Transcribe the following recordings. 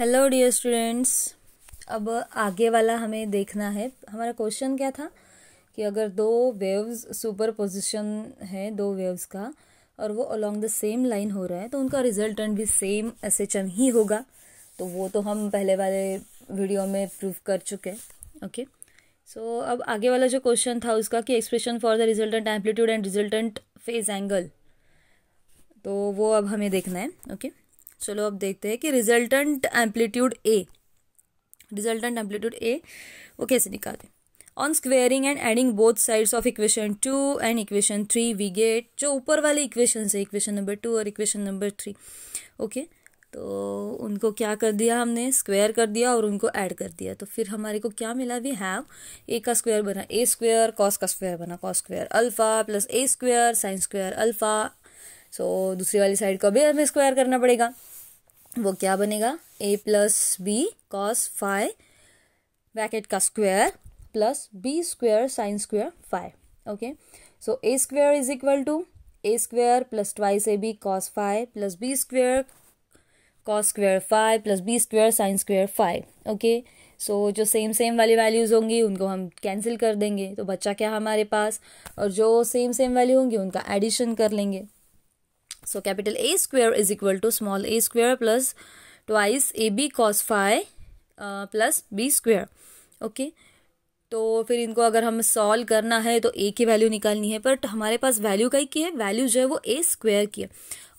Hello dear students अब आगे वाला हमें देखना है हमारा क्वेश्चन क्या था कि अगर दो वेव्स सुपर पोजिशन है दो वेव्स का और वो अलोंग द सेम लाइन हो रहा है तो उनका रिजल्टेंट भी सेम एस एच एम ही होगा तो वो तो हम पहले वाले वीडियो में प्रूव कर चुके हैं ओके सो अब आगे वाला जो क्वेश्चन था उसका कि expression for the resultant amplitude and resultant phase angle तो वो अब हमें देखना है ओके okay? चलो अब देखते हैं कि resultant amplitude A resultant amplitude A वो कैसे निकालते on squaring and adding both sides of equation two and equation three we get जो ऊपर वाले इक्वेशन है इक्वेशन नंबर टू और इक्वेशन नंबर थ्री ओके तो उनको क्या कर दिया हमने स्क्वायर कर दिया और उनको ऐड कर दिया तो फिर हमारे को क्या मिला वी हैव ए का स्क्वायर बना ए स्क्वेयर कॉस का स्क्वायर बना cos square alpha plus A square sine square alpha so so, दूसरी वाली साइड को भी हमें स्क्वायर करना पड़ेगा वो क्या बनेगा A plus B cos phi bracket का square plus B square sine square phi okay so A square is equal to A square plus twice A B cos phi plus B square cos square phi plus B square sine square phi okay so जो same same वाली values होंगी उनको हम cancel कर देंगे तो बच्चा क्या हमारे पास और जो सेम सेम वैल्यू होंगी उनका एडिशन कर लेंगे so capital a square is equal to small a square plus twice ab cos phi plus B square okay तो फिर इनको अगर हम सॉल्व करना है तो ए की वैल्यू निकालनी है बट हमारे पास वैल्यू का ही की है वैल्यू जो है वो ए स्क्वायर की है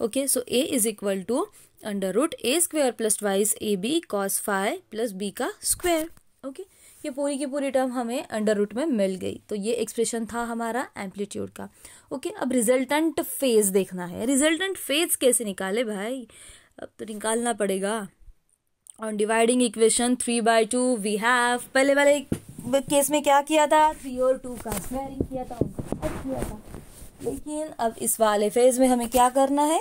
okay so A is equal to under root A square plus twice A B cos phi plus B का स्क्वायर ओके okay? ये पूरी की पूरी टर्म हमें अंडर रूट में मिल गई तो ये एक्सप्रेशन था हमारा एम्पलीट्यूड का ओके अब रिजल्टेंट फेज देखना है रिजल्टेंट फेज कैसे निकाले भाई अब तो निकालना पड़ेगा on dividing equation three by two we have पहले वाले केस में क्या किया था थ्री और टू का स्क्वायरिंग किया था किया था लेकिन अब इस वाले फेज में हमें क्या करना है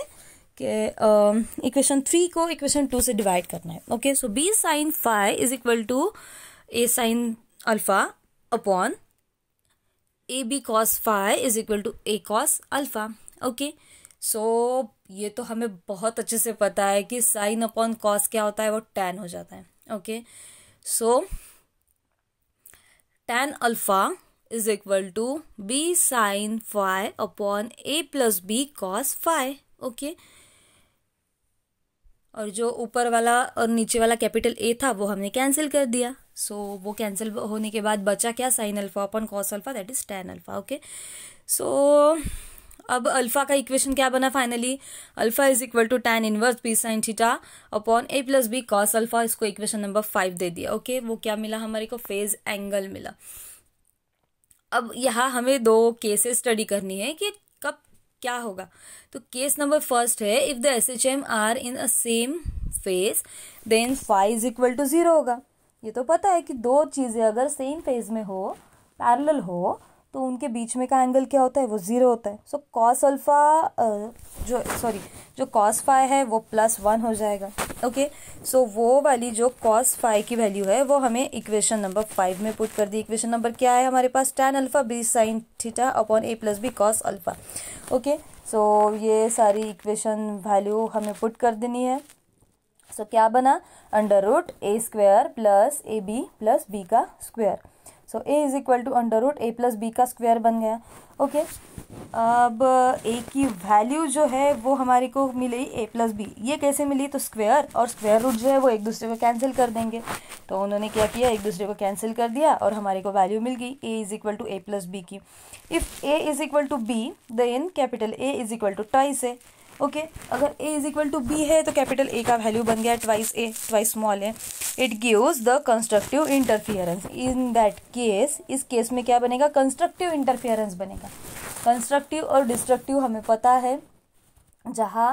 कि इक्वेशन um, थ्री को इक्वेशन टू से डिवाइड करना है okay so B sine phi is equal to A sine alpha upon A B cos phi is equal to A cos alpha okay so ये तो हमें बहुत अच्छे से पता है कि साइन अपॉन कॉस क्या होता है वो टेन हो जाता है okay so tan alpha is equal to B sine phi upon A plus B cos phi okay और जो ऊपर वाला और नीचे वाला कैपिटल ए था वो हमने कैंसिल कर दिया सो so, वो कैंसिल होने के बाद बचा क्या sine alpha upon cos alpha that is tan alpha okay so अब अल्फा का इक्वेशन क्या बना finally alpha is equal to tan inverse B sine theta upon A plus B cos alpha इसको इक्वेशन नंबर फाइव दे दिया okay okay? वो क्या मिला हमारे को फेज एंगल मिला अब यहाँ हमें दो केसेस स्टडी करनी है कि कब क्या होगा तो केस नंबर फर्स्ट है if the S H M are in a same phase then phi is equal to zero होगा ये तो पता है कि दो चीज़ें अगर सेम फेज में हो पैरेलल हो तो उनके बीच में का एंगल क्या होता है वो ज़ीरो होता है सो कॉस अल्फ़ा जो सॉरी जो कॉस फाइव है वो प्लस वन हो जाएगा ओके okay? सो so, वो वाली जो कॉस फाइव की वैल्यू है वो हमें इक्वेशन नंबर फाइव में पुट कर दी इक्वेशन नंबर क्या है हमारे पास tan alpha B sine theta upon A plus B cos alpha okay so ये सारी इक्वेशन वैल्यू हमें पुट कर देनी है सो so, क्या बना under root A square plus A B plus B का square so A is equal to under root A plus B का स्क्वायर बन गया ओके okay. अब ए की वैल्यू जो है वो हमारे को मिली ए प्लस बी ये कैसे मिली तो स्क्वायर और स्क्वेयर रूट जो है वो एक दूसरे को कैंसिल कर देंगे तो उन्होंने क्या किया एक दूसरे को कैंसिल कर दिया और हमारे को वैल्यू मिल गई A is equal to A plus B की if A is equal to B then capital A is equal to twice A okay अगर A is equal to B है तो कैपिटल ए का value बन गया twice A twice small है it gives the constructive interference in that case इस केस में क्या बनेगा कंस्ट्रक्टिव इंटरफियरेंस बनेगा कंस्ट्रक्टिव और डिस्ट्रक्टिव हमें पता है जहाँ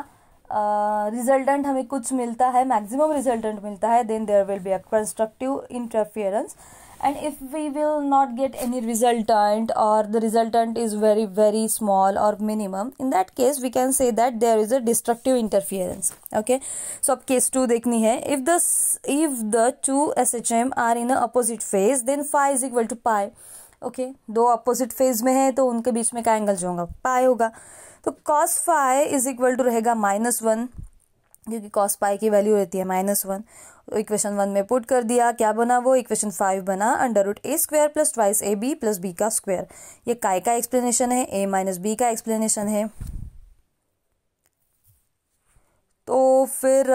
रिजल्टेंट uh, हमें कुछ मिलता है मैक्सिमम रिजल्टेंट मिलता है then there will be a constructive interference and if we will not get any resultant or the resultant is very very small or minimum in that case we can say that there is a destructive interference okay so ab case 2 dekhni hai if the if the two shm are in a opposite phase then phi is equal to pi okay, दो opposite phase में है तो उनके बीच में क्या angle जो Pi पाए होगा तो cos phi is equal to रहेगा one. क्योंकि कॉस पाई की वैल्यू रहती है माइनस वन इक्वेशन वन में पुट कर दिया क्या बना वो इक्वेशन फाइव बना under root A square plus twice A B plus B का स्क्वायर ये काय का एक्सप्लेनेशन है ए माइनस बी का एक्सप्लेनेशन है तो फिर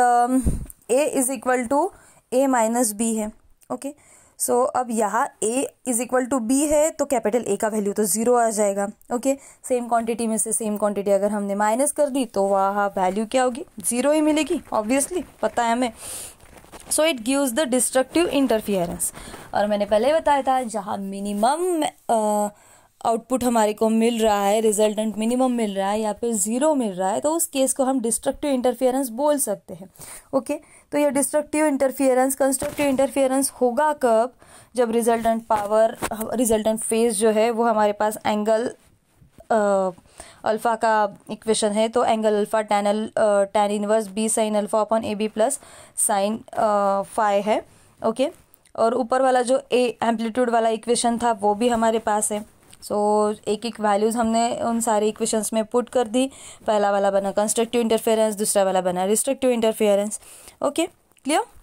A is equal to A minus B है ओके okay? सो so, अब यहाँ A is equal to B है तो कैपिटल ए का वैल्यू तो ज़ीरो आ जाएगा ओके सेम क्वांटिटी में से सेम क्वांटिटी अगर हमने माइनस कर दी तो वहाँ वैल्यू क्या होगी ज़ीरो ही मिलेगी ऑब्वियसली पता है हमें so it gives the destructive interference और मैंने पहले बताया था जहाँ मिनिमम आउटपुट हमारे को मिल रहा है रिजल्टेंट मिनिमम मिल रहा है या फिर ज़ीरो मिल रहा है तो उस केस को हम डिस्ट्रक्टिव इंटरफेरेंस बोल सकते हैं ओके तो ये डिस्ट्रक्टिव इंटरफेरेंस कंस्ट्रक्टिव इंटरफेरेंस होगा कब जब रिजल्टेंट पावर रिजल्टेंट फेज जो है वो हमारे पास एंगल अल्फ़ा का इक्वेशन है तो एंगल अल्फ़ा टेन अल tan inverse B sine alpha upon A B plus sine five है ओके और ऊपर वाला जो ए एम्पलीट्यूड वाला इक्वेशन था वो भी हमारे पास है सो so, एक एक वैल्यूज़ हमने उन सारे इक्वेशंस में पुट कर दी पहला वाला बना कंस्ट्रक्टिव इंटरफेरेंस दूसरा वाला बना रिस्ट्रक्टिव इंटरफेरेंस ओके क्लियर